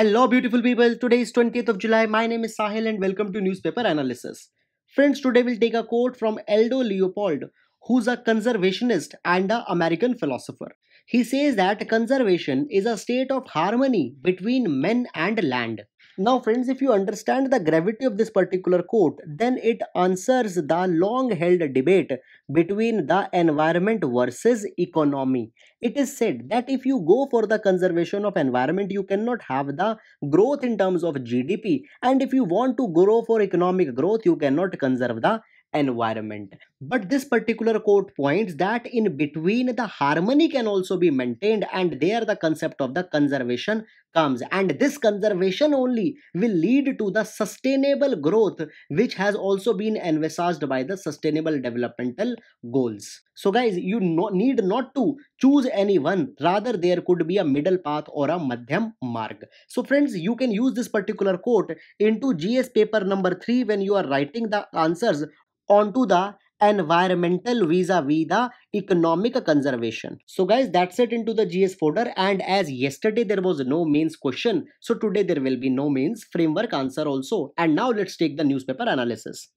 Hello beautiful people, today is 20th of July, my name is Sahil and welcome to Newspaper Analysis. Friends, today we'll take a quote from Aldo Leopold, who's a conservationist and an American philosopher. He says that conservation is a state of harmony between men and land. Now friends, if you understand the gravity of this particular quote, then it answers the long-held debate between the environment versus economy. It is said that if you go for the conservation of environment, you cannot have the growth in terms of GDP. And if you want to grow for economic growth, you cannot conserve the environment. But this particular quote points that in between the harmony can also be maintained and there the concept of the conservation comes and this conservation only will lead to the sustainable growth which has also been envisaged by the sustainable developmental goals so guys you no, need not to choose any one rather there could be a middle path or a madhyam marg so friends you can use this particular quote into gs paper number 3 when you are writing the answers onto the environmental vis-a-vis the economic conservation so guys that's it into the gs folder and as yesterday there was no mains question so today there will be no mains framework answer also and now let's take the newspaper analysis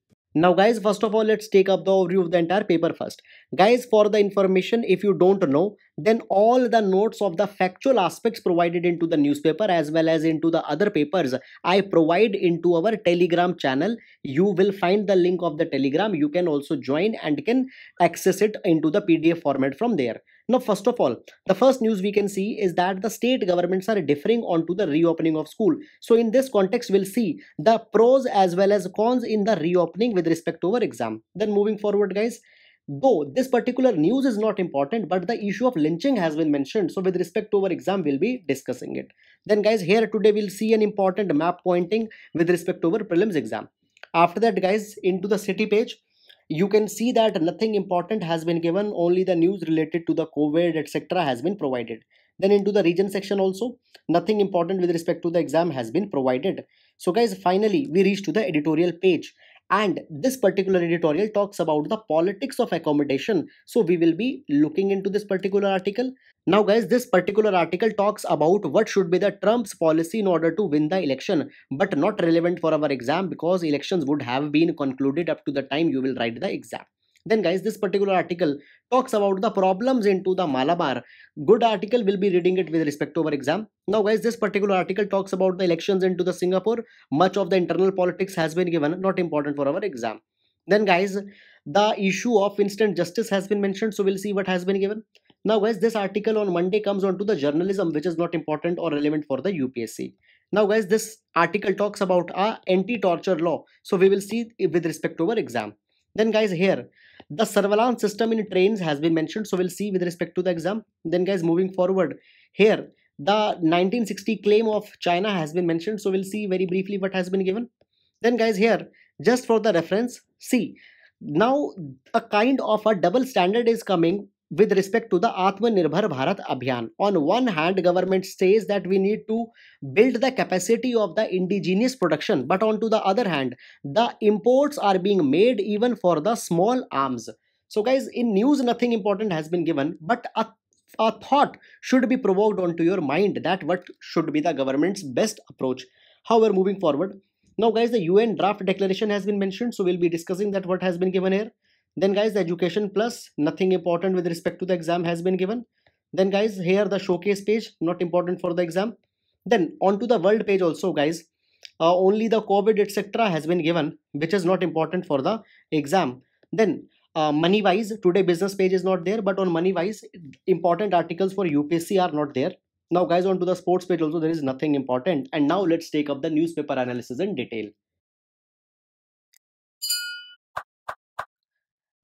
now guys first of all let's take up the overview of the entire paper first guys for the information if you don't know then all the notes of the factual aspects provided into the newspaper as well as into the other papers i provide into our telegram channel you will find the link of the telegram you can also join and can access it into the pdf format from there now, first of all, the first news we can see is that the state governments are differing onto the reopening of school. So, in this context, we'll see the pros as well as cons in the reopening with respect to our exam. Then, moving forward, guys, though this particular news is not important but the issue of lynching has been mentioned so with respect to our exam we'll be discussing it then guys here today we'll see an important map pointing with respect to our prelims exam after that guys into the city page you can see that nothing important has been given only the news related to the covid etc has been provided then into the region section also nothing important with respect to the exam has been provided so guys finally we reach to the editorial page and this particular editorial talks about the politics of accommodation. So we will be looking into this particular article. Now guys, this particular article talks about what should be the Trump's policy in order to win the election, but not relevant for our exam because elections would have been concluded up to the time you will write the exam. Then guys, this particular article talks about the problems into the Malabar. Good article, we'll be reading it with respect to our exam. Now guys, this particular article talks about the elections into the Singapore. Much of the internal politics has been given, not important for our exam. Then guys, the issue of instant justice has been mentioned. So we'll see what has been given. Now guys, this article on Monday comes onto the journalism, which is not important or relevant for the UPSC. Now guys, this article talks about a anti-torture law. So we will see with respect to our exam. Then guys, here the surveillance system in trains has been mentioned, so we'll see with respect to the exam. Then guys, moving forward here, the 1960 claim of China has been mentioned, so we'll see very briefly what has been given. Then guys, here, just for the reference, see, now a kind of a double standard is coming with respect to the Atmanirbhar Bharat Abhiyan. On one hand, government says that we need to build the capacity of the indigenous production, but on to the other hand, the imports are being made even for the small arms. So guys, in news nothing important has been given, but a, a thought should be provoked onto your mind that what should be the government's best approach. However, moving forward. Now guys, the UN draft declaration has been mentioned, so we'll be discussing that what has been given here then guys the education plus nothing important with respect to the exam has been given then guys here the showcase page not important for the exam then onto the world page also guys uh, only the covid etc has been given which is not important for the exam then uh, money wise today business page is not there but on money wise important articles for upsc are not there now guys onto the sports page also there is nothing important and now let's take up the newspaper analysis in detail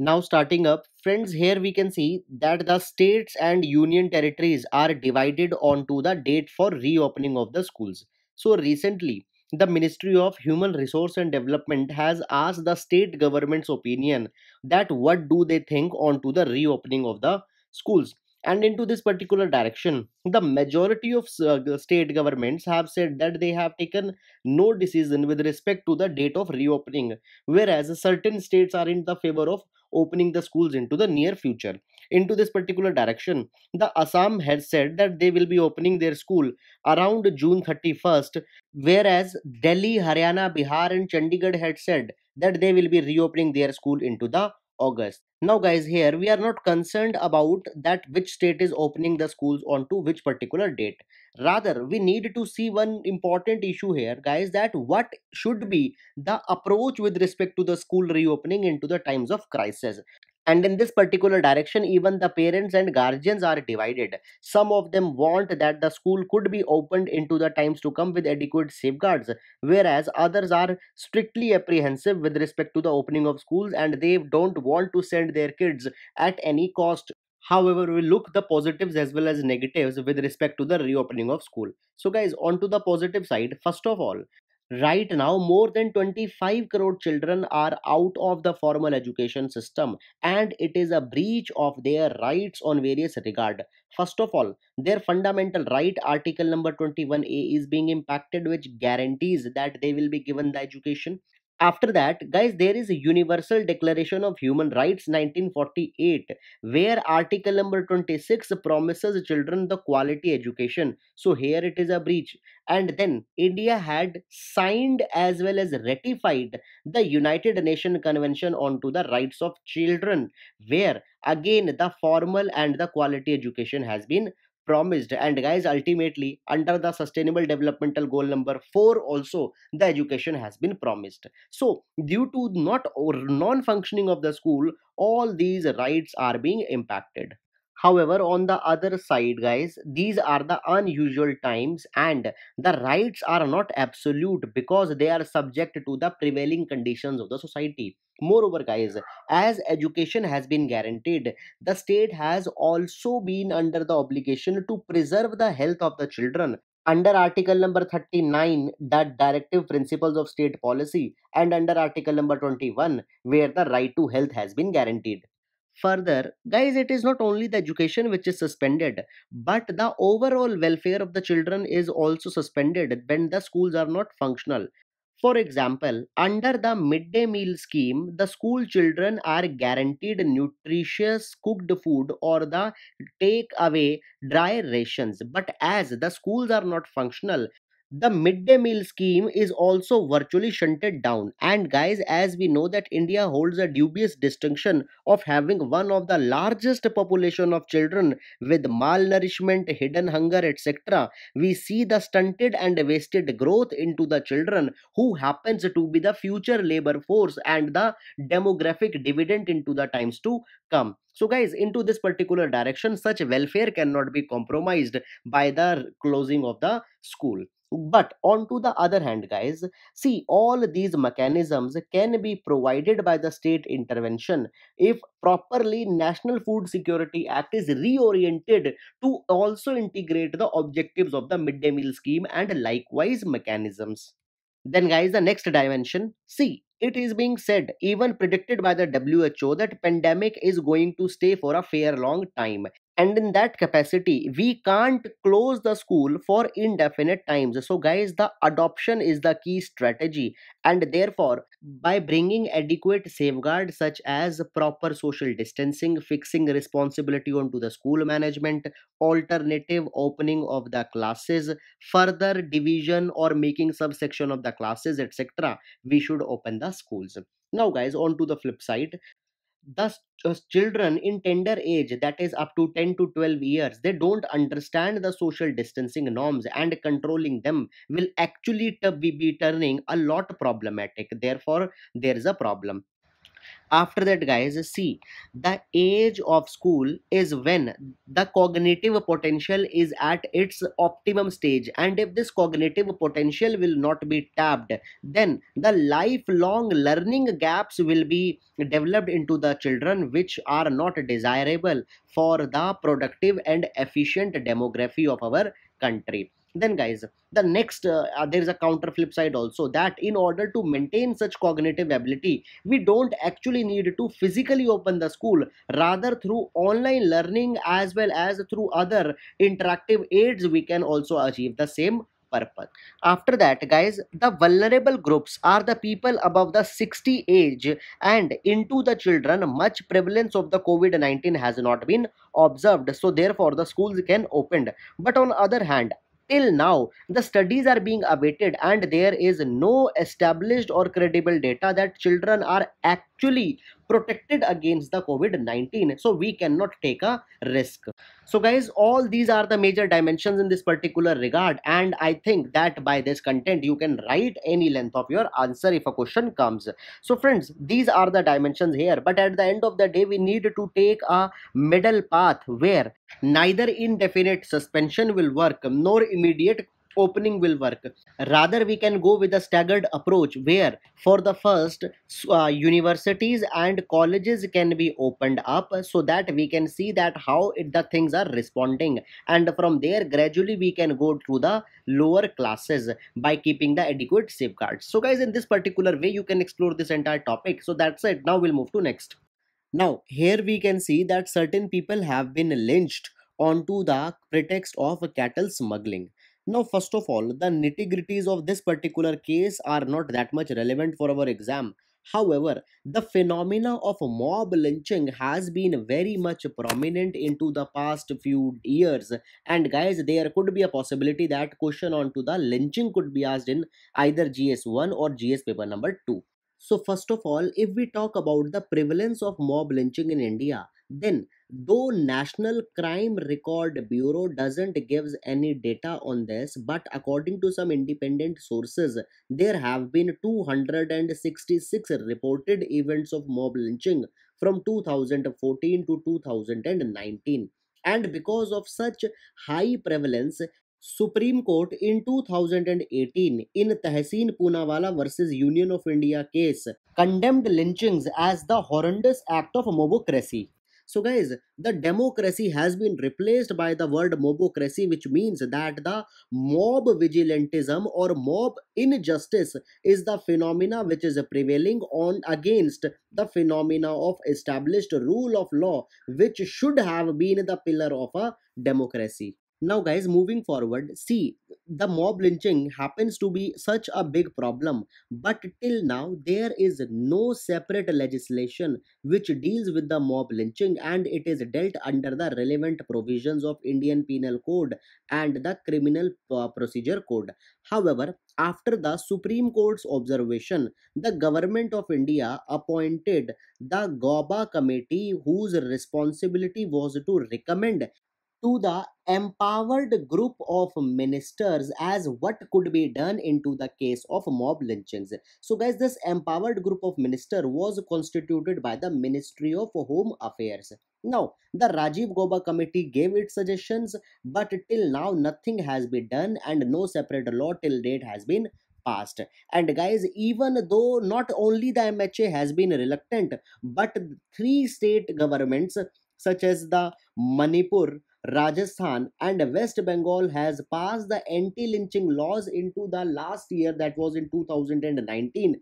Now starting up, friends, here we can see that the states and union territories are divided onto the date for reopening of the schools. So recently, the Ministry of Human Resource and Development has asked the state government's opinion that what do they think onto the reopening of the schools and into this particular direction the majority of uh, state governments have said that they have taken no decision with respect to the date of reopening whereas certain states are in the favor of opening the schools into the near future. Into this particular direction, the Assam has said that they will be opening their school around June 31st, whereas Delhi, Haryana, Bihar, and Chandigarh had said that they will be reopening their school into the August. Now, guys, here we are not concerned about that which state is opening the schools on to which particular date. Rather, we need to see one important issue here, guys, that what should be the approach with respect to the school reopening into the times of crisis and in this particular direction even the parents and guardians are divided some of them want that the school could be opened into the times to come with adequate safeguards whereas others are strictly apprehensive with respect to the opening of schools and they don't want to send their kids at any cost However, we look the positives as well as negatives with respect to the reopening of school. So guys, on to the positive side. First of all, Right now, more than 25 crore children are out of the formal education system, and it is a breach of their rights on various regard. First of all, their fundamental right, Article number 21A, is being impacted, which guarantees that they will be given the education after that guys there is a universal declaration of human rights 1948 where article number 26 promises children the quality education so here it is a breach and then india had signed as well as ratified the united nations convention on to the rights of children where again the formal and the quality education has been promised and guys ultimately under the sustainable developmental goal number 4 also the education has been promised so due to not or non functioning of the school all these rights are being impacted however on the other side guys these are the unusual times and the rights are not absolute because they are subject to the prevailing conditions of the society moreover guys as education has been guaranteed the state has also been under the obligation to preserve the health of the children under article number 39 that directive principles of state policy and under article number 21 where the right to health has been guaranteed Further, guys, it is not only the education which is suspended, but the overall welfare of the children is also suspended when the schools are not functional. For example, under the midday meal scheme, the school children are guaranteed nutritious cooked food or the take away dry rations. But as the schools are not functional, the midday meal scheme is also virtually shunted down and guys as we know that india holds a dubious distinction of having one of the largest population of children with malnourishment hidden hunger etc we see the stunted and wasted growth into the children who happens to be the future labor force and the demographic dividend into the times to come so guys into this particular direction such welfare cannot be compromised by the closing of the school but on to the other hand guys see all these mechanisms can be provided by the state intervention if properly national food security act is reoriented to also integrate the objectives of the midday meal scheme and likewise mechanisms then guys the next dimension see it is being said even predicted by the who that pandemic is going to stay for a fair long time and in that capacity we can't close the school for indefinite times so guys the adoption is the key strategy and therefore by bringing adequate safeguards such as proper social distancing fixing responsibility onto the school management alternative opening of the classes further division or making subsection of the classes etc we should open the schools now guys on to the flip side thus uh, children in tender age that is up to 10 to 12 years they don't understand the social distancing norms and controlling them will actually be be turning a lot problematic therefore there is a problem after that guys see the age of school is when the cognitive potential is at its optimum stage and if this cognitive potential will not be tapped then the lifelong learning gaps will be developed into the children which are not desirable for the productive and efficient demography of our country then guys the next uh, uh, there is a counter flip side also that in order to maintain such cognitive ability we don't actually need to physically open the school rather through online learning as well as through other interactive aids we can also achieve the same purpose after that guys the vulnerable groups are the people above the 60 age and into the children much prevalence of the covid-19 has not been observed so therefore the schools can opened but on other hand till now the studies are being awaited and there is no established or credible data that children are active actually protected against the COVID-19. So we cannot take a risk. So guys, all these are the major dimensions in this particular regard. And I think that by this content, you can write any length of your answer if a question comes. So friends, these are the dimensions here. But at the end of the day, we need to take a middle path where neither indefinite suspension will work nor immediate opening will work. Rather, we can go with a staggered approach where, for the first, uh, universities and colleges can be opened up so that we can see that how it, the things are responding. And from there, gradually we can go to the lower classes by keeping the adequate safeguards. So, guys, in this particular way, you can explore this entire topic. So, that's it. Now, we'll move to next. Now, here we can see that certain people have been lynched onto the pretext of cattle smuggling. Now, first of all, the nitty-gritties of this particular case are not that much relevant for our exam. However, the phenomena of mob lynching has been very much prominent into the past few years and guys there could be a possibility that question onto the lynching could be asked in either GS1 or GS paper number 2. So first of all, if we talk about the prevalence of mob lynching in India, then though national crime record bureau doesn't gives any data on this but according to some independent sources there have been 266 reported events of mob lynching from 2014 to 2019 and because of such high prevalence Supreme Court in 2018 in Tehseen Punawala versus Union of India case condemned lynchings as the horrendous act of mobocracy so guys, the democracy has been replaced by the word mobocracy, which means that the mob vigilantism or mob injustice is the phenomena which is prevailing on against the phenomena of established rule of law, which should have been the pillar of a democracy. Now, guys, moving forward, see, the mob lynching happens to be such a big problem, but till now, there is no separate legislation which deals with the mob lynching and it is dealt under the relevant provisions of Indian Penal Code and the Criminal uh, Procedure Code. However, after the Supreme Court's observation, the Government of India appointed the GOBA Committee, whose responsibility was to recommend to the empowered group of ministers as what could be done into the case of mob lynchings so guys this empowered group of minister was constituted by the ministry of home affairs now the rajiv goba committee gave its suggestions but till now nothing has been done and no separate law till date has been past and guys even though not only the mha has been reluctant but three state governments such as the manipur Rajasthan and West Bengal has passed the anti-lynching laws into the last year that was in 2019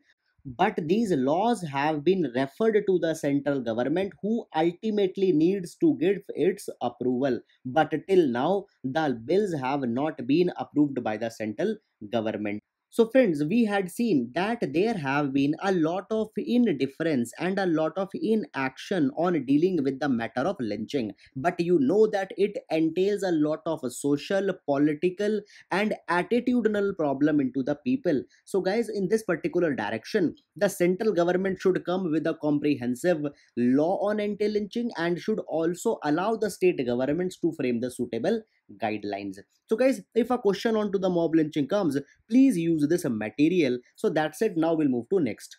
but these laws have been referred to the central government who ultimately needs to give its approval but till now the bills have not been approved by the central government so friends, we had seen that there have been a lot of indifference and a lot of inaction on dealing with the matter of lynching. But you know that it entails a lot of social, political and attitudinal problem into the people. So guys, in this particular direction, the central government should come with a comprehensive law on anti-lynching and should also allow the state governments to frame the suitable guidelines so guys if a question onto the mob lynching comes please use this material so that's it now we'll move to next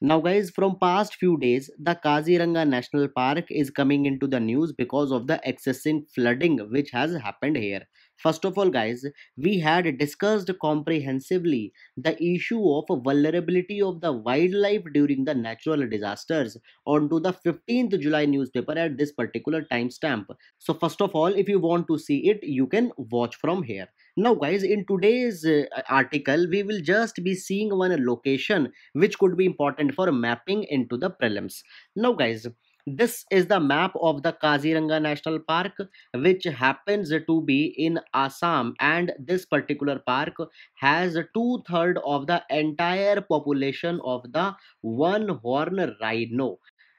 now guys from past few days the Kaziranga National Park is coming into the news because of the excessive flooding which has happened here First of all, guys, we had discussed comprehensively the issue of vulnerability of the wildlife during the natural disasters onto the 15th July newspaper at this particular timestamp. So first of all, if you want to see it, you can watch from here. Now guys, in today's uh, article, we will just be seeing one location which could be important for mapping into the prelims. Now guys, this is the map of the Kaziranga National Park, which happens to be in Assam. And this particular park has two-thirds of the entire population of the one horn rhino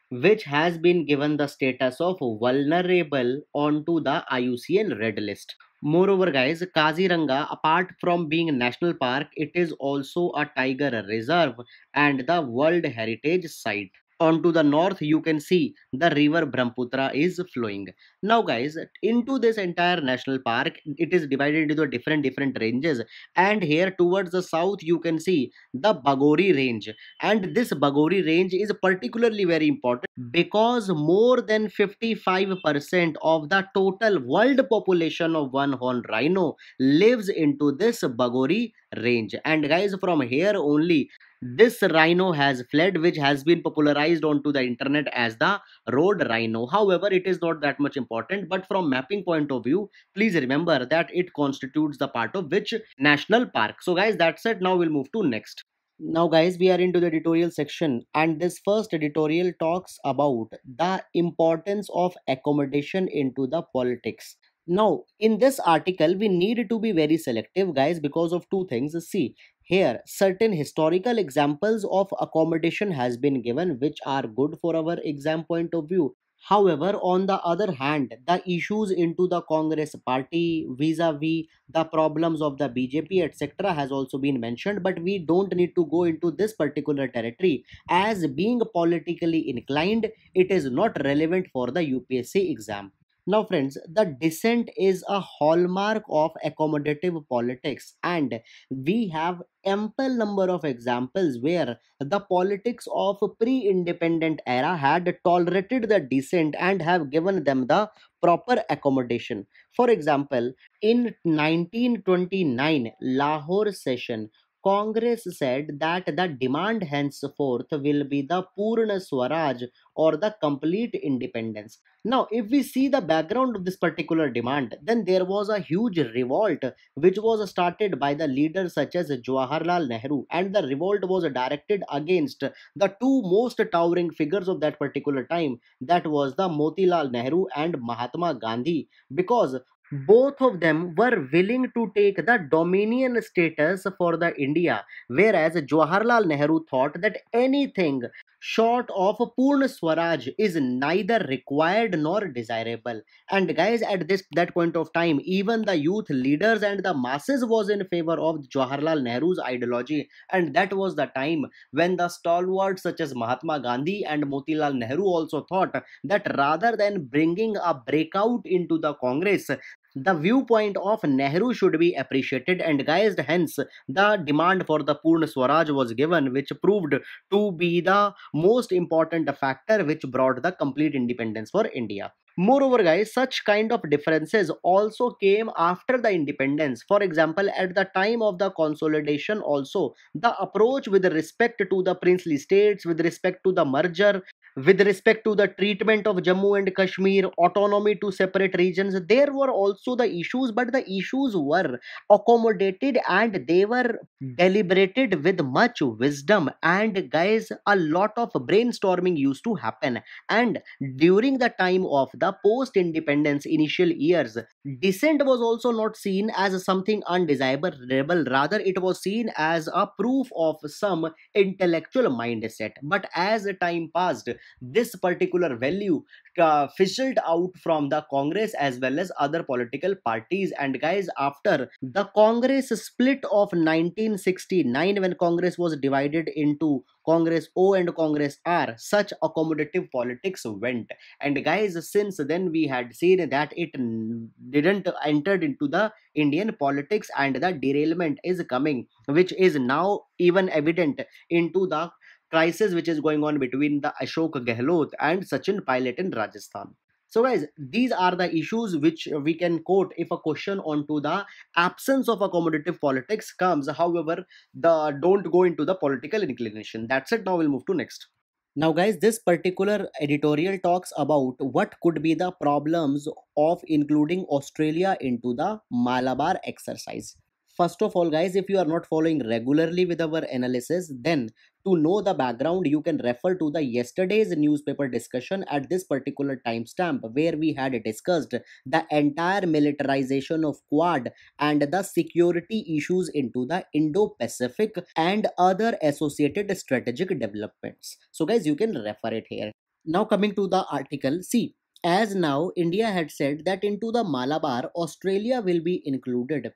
which has been given the status of vulnerable onto the IUCN red list. Moreover, guys, Kaziranga, apart from being a national park, it is also a tiger reserve and the World Heritage Site onto the north you can see the river brahmaputra is flowing now guys into this entire national park it is divided into different different ranges and here towards the south you can see the bagori range and this bagori range is particularly very important because more than 55 percent of the total world population of one horn rhino lives into this bagori range and guys from here only this rhino has fled, which has been popularized onto the internet as the road rhino. However, it is not that much important, but from mapping point of view, please remember that it constitutes the part of which national park. So guys, that's it. Now we'll move to next. Now guys, we are into the editorial section and this first editorial talks about the importance of accommodation into the politics now in this article we need to be very selective guys because of two things see here, certain historical examples of accommodation has been given which are good for our exam point of view. However, on the other hand, the issues into the Congress party vis-a-vis the problems of the BJP etc. has also been mentioned but we don't need to go into this particular territory as being politically inclined it is not relevant for the UPSC exam. Now, friends, the dissent is a hallmark of accommodative politics, and we have ample number of examples where the politics of pre-independent era had tolerated the dissent and have given them the proper accommodation. For example, in 1929 Lahore session, Congress said that the demand henceforth will be the Purna Swaraj or the complete independence. Now, if we see the background of this particular demand, then there was a huge revolt which was started by the leaders such as Jawaharlal Nehru, and the revolt was directed against the two most towering figures of that particular time that was the Motilal Nehru and Mahatma Gandhi because both of them were willing to take the dominion status for the India, whereas Jawaharlal Nehru thought that anything short of Purna Swaraj is neither required nor desirable. And guys, at this that point of time, even the youth leaders and the masses was in favor of Jawaharlal Nehru's ideology, and that was the time when the stalwarts such as Mahatma Gandhi and Motilal Nehru also thought that rather than bringing a breakout into the Congress, the viewpoint of Nehru should be appreciated and guised, hence, the demand for the Purn Swaraj was given, which proved to be the most important factor which brought the complete independence for India. Moreover, guys, such kind of differences also came after the independence. For example, at the time of the consolidation, also the approach with respect to the princely states, with respect to the merger, with respect to the treatment of Jammu and Kashmir, autonomy to separate regions, there were also the issues, but the issues were accommodated and they were hmm. deliberated with much wisdom. And guys, a lot of brainstorming used to happen. And during the time of the post independence initial years, dissent was also not seen as something undesirable, rather, it was seen as a proof of some intellectual mindset. But as time passed, this particular value uh, fizzled out from the Congress as well as other political parties. And guys, after the Congress split of 1969, when Congress was divided into Congress O and Congress R, such accommodative politics went. And guys, since then we had seen that it didn't entered into the Indian politics and the derailment is coming, which is now even evident into the crisis which is going on between the Ashok Gehlot and Sachin Pilot in Rajasthan. So, guys, these are the issues which we can quote if a question onto the absence of accommodative politics comes. However, the don't go into the political inclination. That's it. Now we'll move to next. Now, guys, this particular editorial talks about what could be the problems of including Australia into the Malabar exercise. First of all, guys, if you are not following regularly with our analysis, then to know the background, you can refer to the yesterday's newspaper discussion at this particular timestamp where we had discussed the entire militarization of Quad and the security issues into the Indo-Pacific and other associated strategic developments. So guys, you can refer it here. Now coming to the article, see, as now India had said that into the Malabar, Australia will be included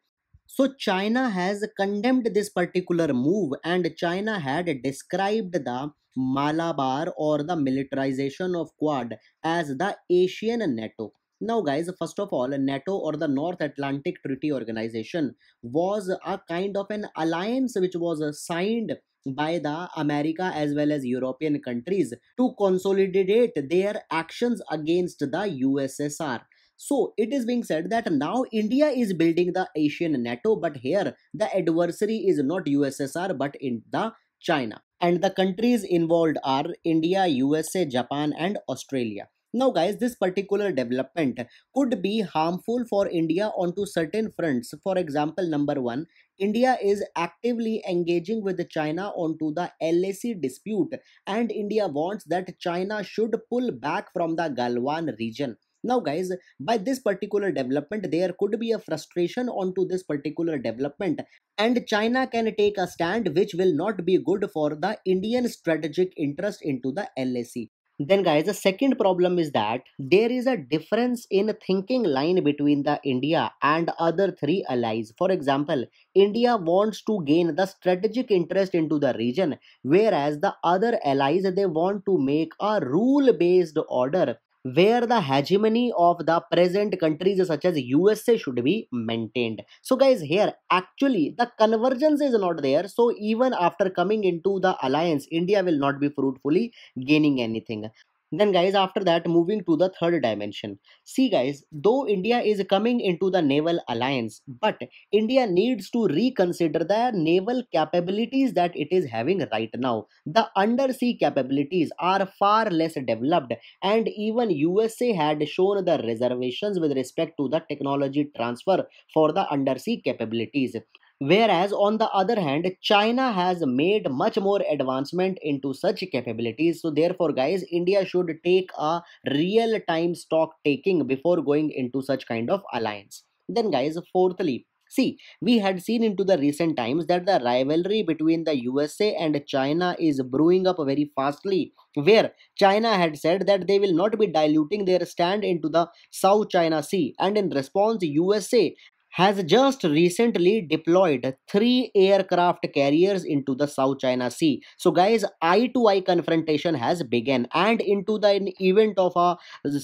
so China has condemned this particular move and China had described the Malabar or the militarization of Quad as the Asian NATO. Now guys, first of all, NATO or the North Atlantic Treaty Organization was a kind of an alliance which was signed by the America as well as European countries to consolidate their actions against the USSR. So it is being said that now India is building the Asian NATO, but here the adversary is not USSR but in the China. And the countries involved are India, USA, Japan, and Australia. Now, guys, this particular development could be harmful for India onto certain fronts. For example, number one, India is actively engaging with China onto the LAC dispute, and India wants that China should pull back from the Galwan region now guys by this particular development there could be a frustration onto this particular development and china can take a stand which will not be good for the indian strategic interest into the lac then guys the second problem is that there is a difference in thinking line between the india and other three allies for example india wants to gain the strategic interest into the region whereas the other allies they want to make a rule based order where the hegemony of the present countries such as USA should be maintained. So guys here actually the convergence is not there so even after coming into the alliance India will not be fruitfully gaining anything then guys after that moving to the third dimension see guys though india is coming into the naval alliance but india needs to reconsider the naval capabilities that it is having right now the undersea capabilities are far less developed and even usa had shown the reservations with respect to the technology transfer for the undersea capabilities Whereas on the other hand, China has made much more advancement into such capabilities. So therefore, guys, India should take a real time stock taking before going into such kind of alliance. Then guys, fourthly, See, we had seen into the recent times that the rivalry between the USA and China is brewing up very fastly, where China had said that they will not be diluting their stand into the South China Sea, and in response, USA has just recently deployed three aircraft carriers into the South China Sea. So guys, eye-to-eye -eye confrontation has begun and into the event of a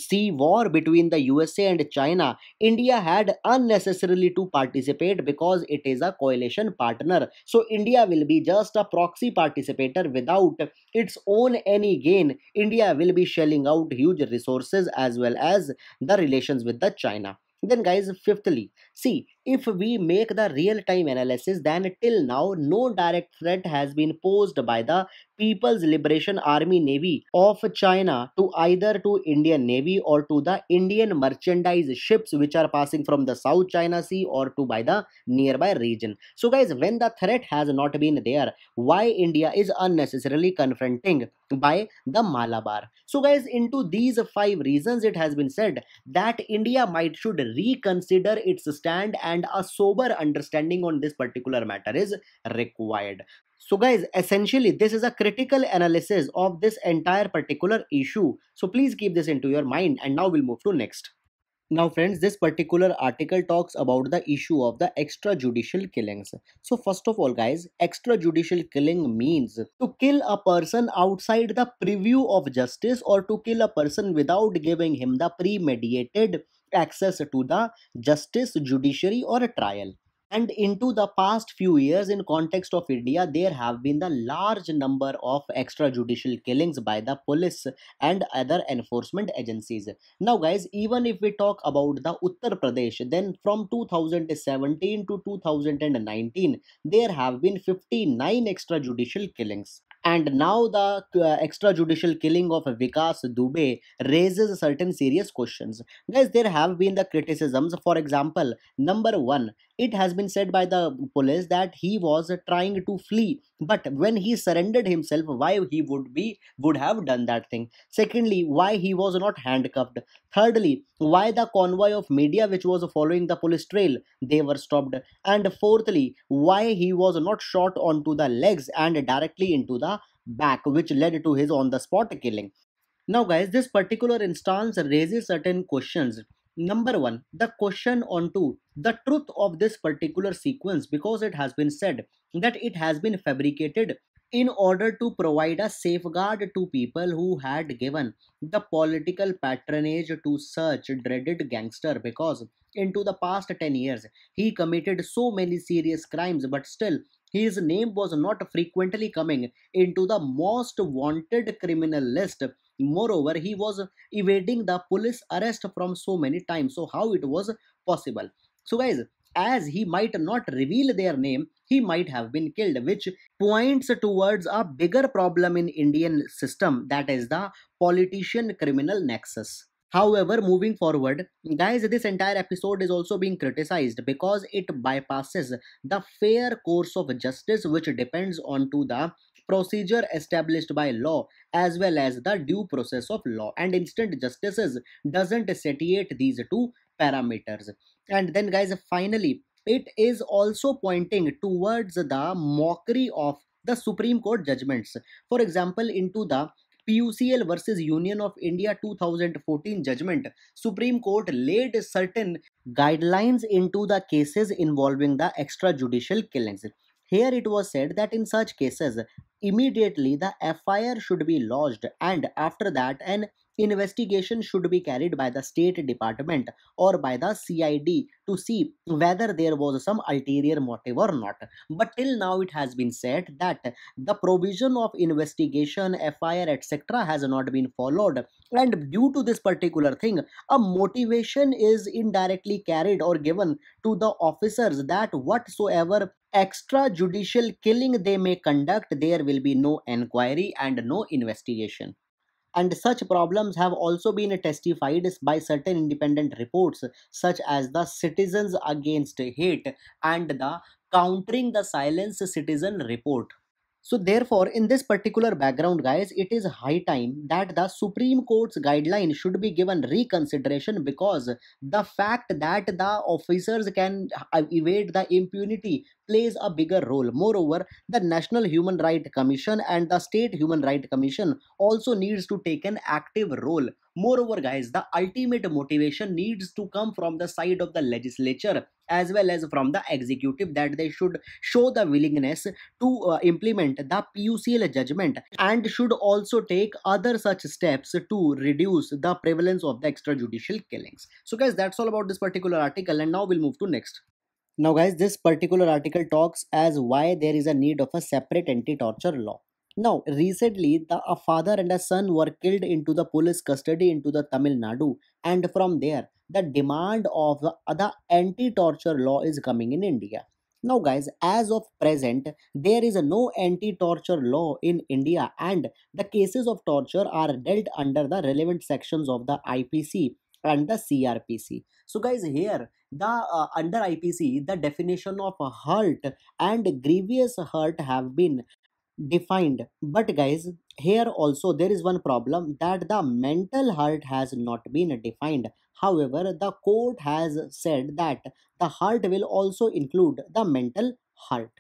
sea war between the USA and China, India had unnecessarily to participate because it is a coalition partner. So India will be just a proxy participator without its own any gain. India will be shelling out huge resources as well as the relations with the China. Then guys, fifthly, see if we make the real-time analysis, then till now no direct threat has been posed by the People's Liberation Army Navy of China to either to Indian Navy or to the Indian merchandise ships which are passing from the South China Sea or to by the nearby region. So guys, when the threat has not been there, why India is unnecessarily confronting by the Malabar. So guys, into these five reasons it has been said that India might should reconsider its stand and and a sober understanding on this particular matter is required. So guys, essentially this is a critical analysis of this entire particular issue. So please keep this into your mind and now we'll move to next. Now friends, this particular article talks about the issue of the extrajudicial killings. So first of all guys, extrajudicial killing means to kill a person outside the preview of justice or to kill a person without giving him the premeditated access to the justice, judiciary, or a trial. And into the past few years, in context of India, there have been the large number of extrajudicial killings by the police and other enforcement agencies. Now, guys, even if we talk about the Uttar Pradesh, then from 2017 to 2019, there have been 59 extrajudicial killings. And now the uh, extrajudicial killing of Vikas Dubey raises certain serious questions. Guys, there have been the criticisms. For example, number one, it has been said by the police that he was trying to flee but when he surrendered himself why he would be would have done that thing secondly why he was not handcuffed thirdly why the convoy of media which was following the police trail they were stopped and fourthly why he was not shot onto the legs and directly into the back which led to his on the spot killing now guys this particular instance raises certain questions Number one, the question onto the truth of this particular sequence because it has been said that it has been fabricated in order to provide a safeguard to people who had given the political patronage to such dreaded gangster because into the past 10 years he committed so many serious crimes but still his name was not frequently coming into the most wanted criminal list Moreover, he was evading the police arrest from so many times. So how it was possible? So guys, as he might not reveal their name, he might have been killed, which points towards a bigger problem in Indian system, that is the politician criminal nexus. However, moving forward, guys, this entire episode is also being criticized because it bypasses the fair course of justice which depends on to the procedure established by law as well as the due process of law and instant justices doesn't satiate these two parameters and then guys finally it is also pointing towards the mockery of the supreme court judgments for example into the PUCL versus Union of India 2014 judgment, Supreme Court laid certain guidelines into the cases involving the extrajudicial killings. Here it was said that in such cases, immediately the FIR should be lodged and after that an investigation should be carried by the State Department or by the CID to see whether there was some ulterior motive or not. But till now it has been said that the provision of investigation, FIR, etc. has not been followed and due to this particular thing, a motivation is indirectly carried or given to the officers that whatsoever extrajudicial killing they may conduct, there will be no enquiry and no investigation. And such problems have also been testified by certain independent reports, such as the Citizens Against Hate and the Countering the Silence Citizen Report. So therefore, in this particular background guys, it is high time that the Supreme Court's guideline should be given reconsideration because the fact that the officers can uh, evade the impunity plays a bigger role. Moreover, the National Human Rights Commission and the State Human Rights Commission also needs to take an active role Moreover, guys, the ultimate motivation needs to come from the side of the legislature as well as from the executive that they should show the willingness to uh, implement the PUCL judgment and should also take other such steps to reduce the prevalence of the extrajudicial killings. So guys, that's all about this particular article and now we'll move to next. Now guys, this particular article talks as why there is a need of a separate anti-torture law. Now, recently, the, a father and a son were killed into the police custody into the Tamil Nadu, and from there, the demand of the, anti-torture law is coming in India. Now, guys, as of present, there is no anti-torture law in India, and the cases of torture are dealt under the relevant sections of the IPC and the CRPC. So, guys, here the uh, under IPC, the definition of hurt and grievous hurt have been defined but guys here also there is one problem that the mental heart has not been defined however the court has said that the heart will also include the mental heart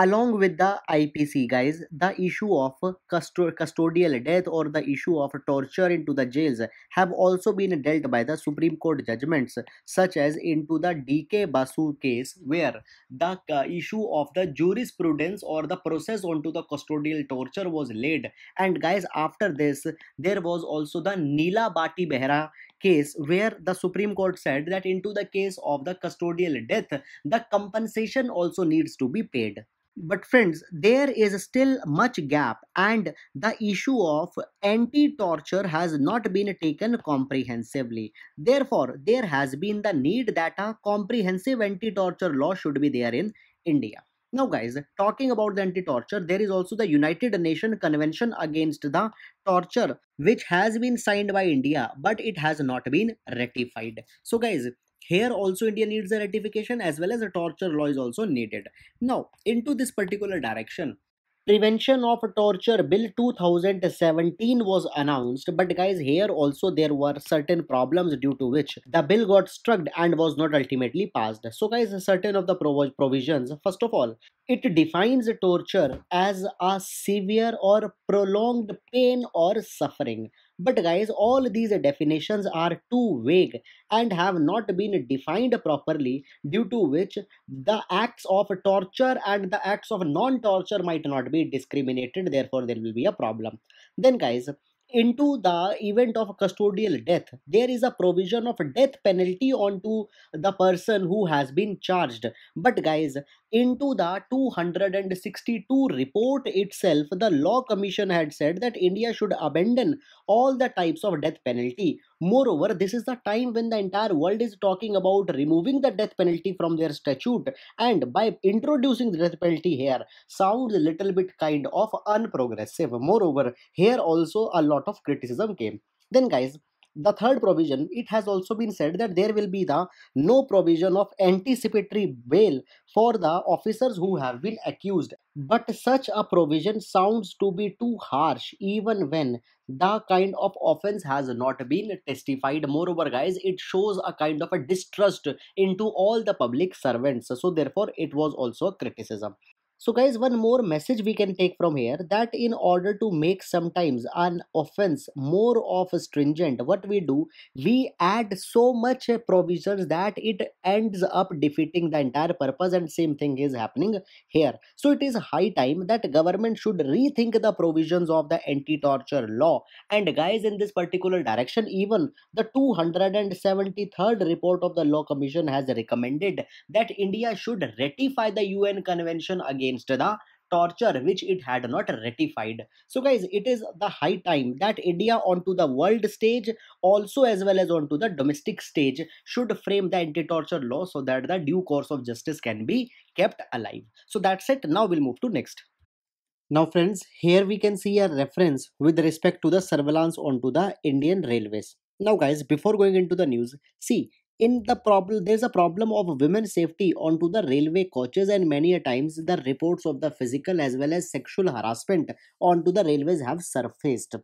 along with the IPC, guys, the issue of custodial death or the issue of torture into the jails have also been dealt by the Supreme Court judgments, such as into the DK Basu case, where the uh, issue of the jurisprudence or the process onto the custodial torture was laid. And guys, after this, there was also the Neela Bati Behra case where the Supreme Court said that into the case of the custodial death, the compensation also needs to be paid but friends there is still much gap and the issue of anti torture has not been taken comprehensively therefore there has been the need that a comprehensive anti torture law should be there in india now guys talking about the anti torture there is also the united nations convention against the torture which has been signed by india but it has not been ratified so guys here also India needs a ratification as well as a torture law is also needed. Now into this particular direction. Prevention of Torture Bill 2017 was announced, but guys, here also there were certain problems due to which the bill got struck and was not ultimately passed. So, guys, certain of the prov provisions, first of all, it defines torture as a severe or prolonged pain or suffering but guys, all these definitions are too vague and have not been defined properly, due to which the acts of torture and the acts of non torture might not be discriminated, therefore, there will be a problem. Then, guys, into the event of custodial death there is a provision of death penalty onto the person who has been charged but guys into the 262 report itself the law commission had said that india should abandon all the types of death penalty Moreover, this is the time when the entire world is talking about removing the death penalty from their statute, and by introducing the death penalty here, sounds a little bit kind of unprogressive. Moreover, here also a lot of criticism came. Then, guys, the third provision it has also been said that there will be the no provision of anticipatory bail for the officers who have been accused but such a provision sounds to be too harsh even when the kind of offense has not been testified moreover guys it shows a kind of a distrust into all the public servants so therefore it was also a criticism so guys, one more message we can take from here that in order to make sometimes an offense more of stringent, what we do, we add so much provisions that it ends up defeating the entire purpose and same thing is happening here. So it is high time that government should rethink the provisions of the anti-torture law. And guys, in this particular direction, even the 273rd report of the Law Commission has recommended that India should ratify the UN Convention again against the torture which it had not ratified so guys it is the high time that india onto the world stage also as well as onto the domestic stage should frame the anti-torture law so that the due course of justice can be kept alive so that's it now we'll move to next now friends here we can see a reference with respect to the surveillance onto the indian railways now guys before going into the news see in the problem there's a problem of women's safety onto the railway coaches and many a times the reports of the physical as well as sexual harassment onto the railways have surfaced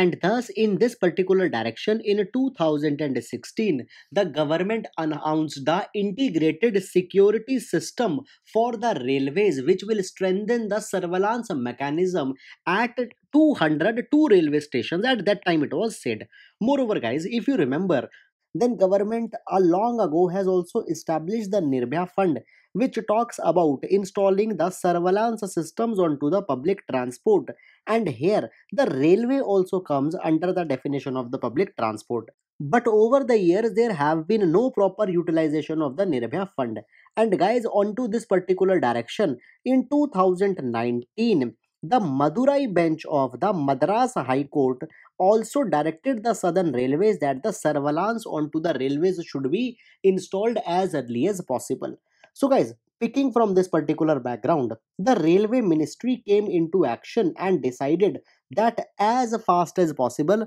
and thus in this particular direction in 2016 the government announced the integrated security system for the railways which will strengthen the surveillance mechanism at 202 railway stations at that time it was said moreover guys if you remember then government a uh, long ago has also established the Nirbhaya Fund which talks about installing the surveillance systems onto the public transport and here the railway also comes under the definition of the public transport but over the years there have been no proper utilization of the nirbhaya fund and guys onto this particular direction in 2019 the Madurai bench of the Madras High Court also directed the Southern Railways that the surveillance onto the railways should be installed as early as possible. So, guys, picking from this particular background, the railway ministry came into action and decided that as fast as possible,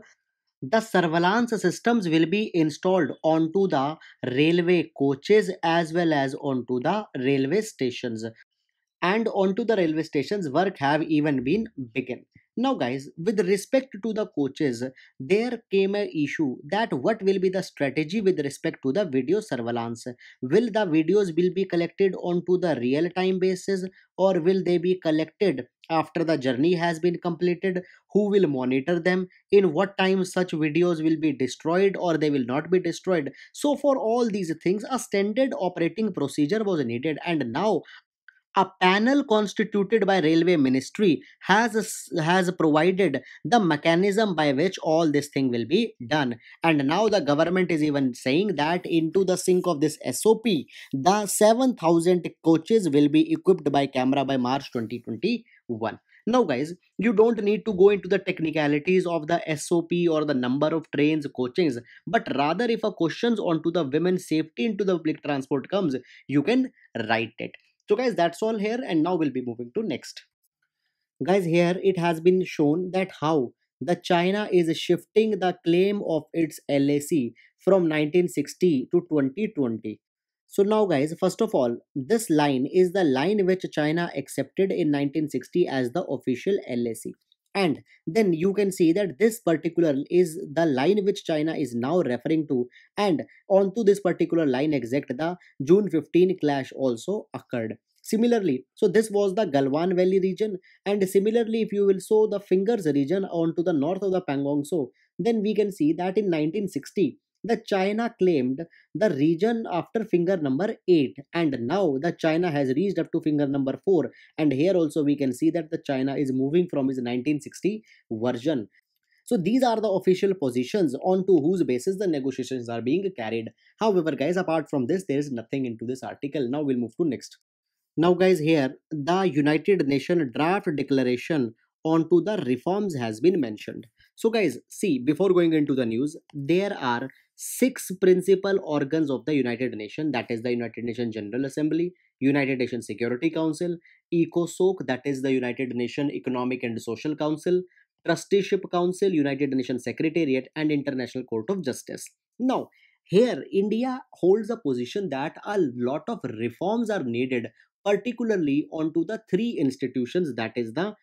the surveillance systems will be installed onto the railway coaches as well as onto the railway stations and onto the railway stations work have even been begun now guys with respect to the coaches there came a issue that what will be the strategy with respect to the video surveillance will the videos will be collected onto the real time basis or will they be collected after the journey has been completed who will monitor them in what time such videos will be destroyed or they will not be destroyed so for all these things a standard operating procedure was needed and now a panel constituted by railway ministry has has provided the mechanism by which all this thing will be done and now the government is even saying that into the sink of this sop the 7000 coaches will be equipped by camera by march 2021 now guys you don't need to go into the technicalities of the sop or the number of trains coachings but rather if a questions onto the women's safety into the public transport comes you can write it so guys, that's all here and now we'll be moving to next. Guys, here it has been shown that how the China is shifting the claim of its LAC from 1960 to 2020. So now guys, first of all, this line is the line which China accepted in 1960 as the official LAC and then you can see that this particular is the line which china is now referring to and onto this particular line exact the june 15 clash also occurred similarly so this was the galwan valley region and similarly if you will show the fingers region onto the north of the pangong so then we can see that in 1960 the China claimed the region after finger number 8 and now the China has reached up to finger number 4 and here also we can see that the China is moving from its 1960 version. So these are the official positions onto whose basis the negotiations are being carried. However guys apart from this there is nothing into this article. Now we'll move to next. Now guys here the United Nations draft declaration onto the reforms has been mentioned. So guys, see, before going into the news, there are six principal organs of the United Nations, that is the United Nations General Assembly, United Nations Security Council, ECOSOC, that is the United Nations Economic and Social Council, Trusteeship Council, United Nations Secretariat, and International Court of Justice. Now, here, India holds a position that a lot of reforms are needed, particularly onto the three institutions that is the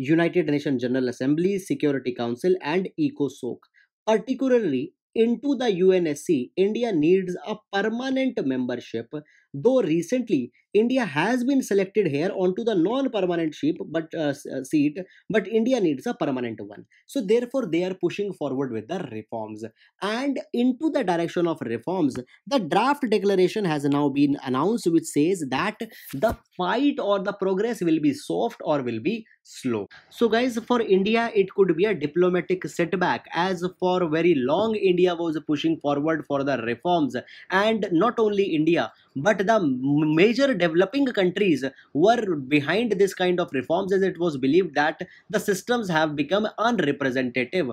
United Nations General Assembly, Security Council, and ECOSOC. Particularly into the UNSC, India needs a permanent membership, though recently India has been selected here onto the non-permanent but uh, uh, seat, but India needs a permanent one. So therefore, they are pushing forward with the reforms. And into the direction of reforms, the draft declaration has now been announced, which says that the fight or the progress will be soft or will be slow. So guys, for India, it could be a diplomatic setback as for very long India was pushing forward for the reforms and not only India, but the major developing countries were behind this kind of reforms as it was believed that the systems have become unrepresentative.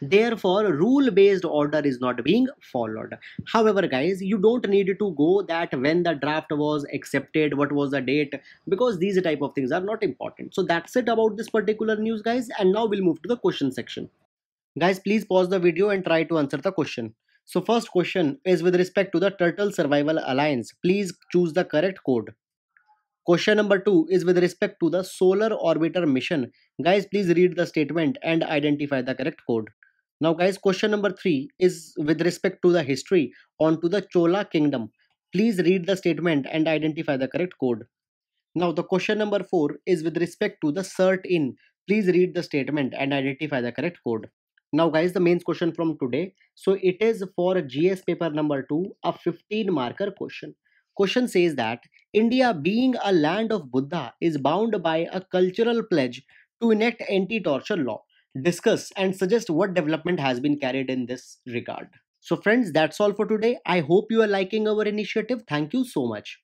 Therefore, rule-based order is not being followed. However, guys, you don't need to go that when the draft was accepted, what was the date, because these type of things are not important. So that's it about this particular news, guys. And now we'll move to the question section. Guys, please pause the video and try to answer the question. So first question is with respect to the Turtle Survival Alliance. Please choose the correct code. Question number 2 is with respect to the Solar Orbiter Mission. Guys, please read the statement and identify the correct code. Now guys, question number 3 is with respect to the history onto the Chola Kingdom. Please read the statement and identify the correct code. Now the question number 4 is with respect to the cert in. Please read the statement and identify the correct code. Now guys, the main question from today. So it is for GS paper number 2, a 15 marker question. Question says that India being a land of Buddha is bound by a cultural pledge to enact anti-torture law. Discuss and suggest what development has been carried in this regard. So friends, that's all for today. I hope you are liking our initiative. Thank you so much.